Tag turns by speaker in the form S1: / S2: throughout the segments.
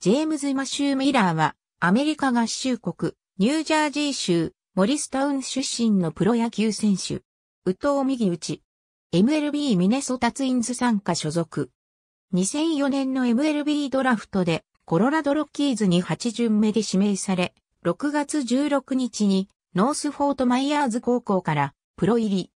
S1: ジェームズ・マシュー・ミラーは、アメリカ合衆国、ニュージャージー州、モリスタウン出身のプロ野球選手。宇藤右打ち。MLB ミネソタツインズ参加所属。2004年の MLB ドラフトで、コロラドロッキーズに8巡目で指名され、6月16日に、ノースフォートマイヤーズ高校から、プロ入り。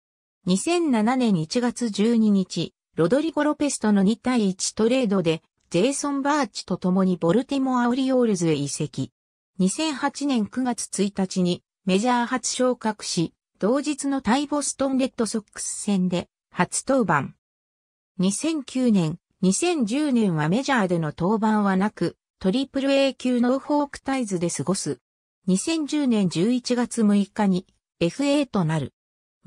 S1: 2007年1月12日、ロドリゴ・ロペスとの2対1トレードで、ジェイソン・バーチと共にボルティモア・オリオールズへ移籍。2008年9月1日にメジャー初昇格し、同日のタイボストンレッドソックス戦で初登板。2009年、2010年はメジャーでの登板はなく、トリプル A 級ノーフォークタイズで過ごす。2010年11月6日に FA となる。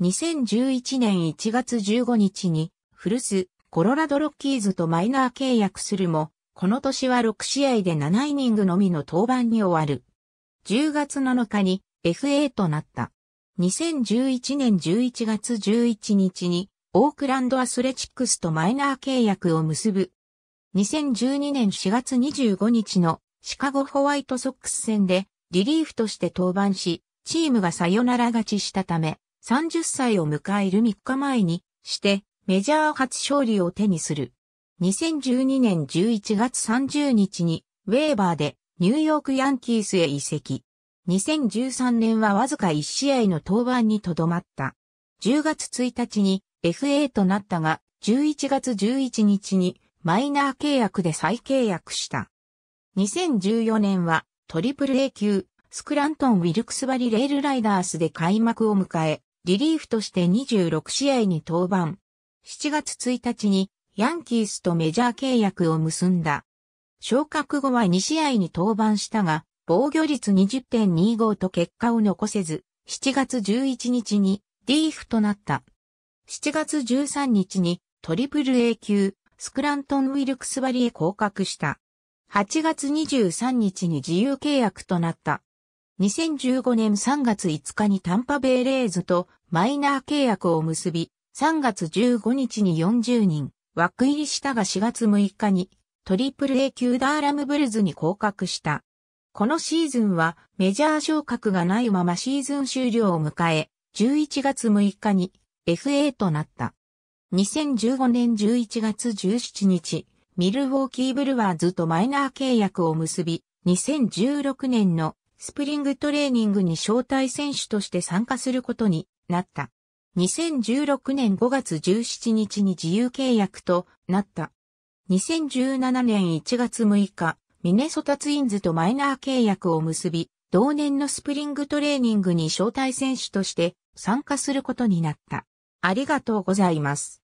S1: 2011年1月15日にフルス、コロラドロッキーズとマイナー契約するも、この年は6試合で7イニングのみの登板に終わる。10月7日に FA となった。2011年11月11日にオークランドアスレチックスとマイナー契約を結ぶ。2012年4月25日のシカゴホワイトソックス戦でリリーフとして登板し、チームがサヨナラ勝ちしたため、30歳を迎える3日前にしてメジャー初勝利を手にする。2012年11月30日にウェーバーでニューヨークヤンキースへ移籍。2013年はわずか1試合の登板にとどまった。10月1日に FA となったが、11月11日にマイナー契約で再契約した。2014年はトリプル A 級スクラントン・ウィルクスバリ・レールライダースで開幕を迎え、リリーフとして26試合に登板、7月1日にヤンキースとメジャー契約を結んだ。昇格後は2試合に登板したが、防御率20.25と結果を残せず、7月11日にリーフとなった。7月13日にトリプル A 級スクラントン・ウィルクスバリへ降格した。8月23日に自由契約となった。2015年3月5日にタンパベイレーズとマイナー契約を結び、3月15日に40人、枠入りしたが4月6日にトリプル A 級ダーラムブルズに降格した。このシーズンはメジャー昇格がないままシーズン終了を迎え、11月6日に FA となった。2015年11月17日、ミルウォーキーブルワーズとマイナー契約を結び、2016年のスプリングトレーニングに招待選手として参加することになった。2016年5月17日に自由契約となった。2017年1月6日、ミネソタツインズとマイナー契約を結び、同年のスプリングトレーニングに招待選手として参加することになった。ありがとうございます。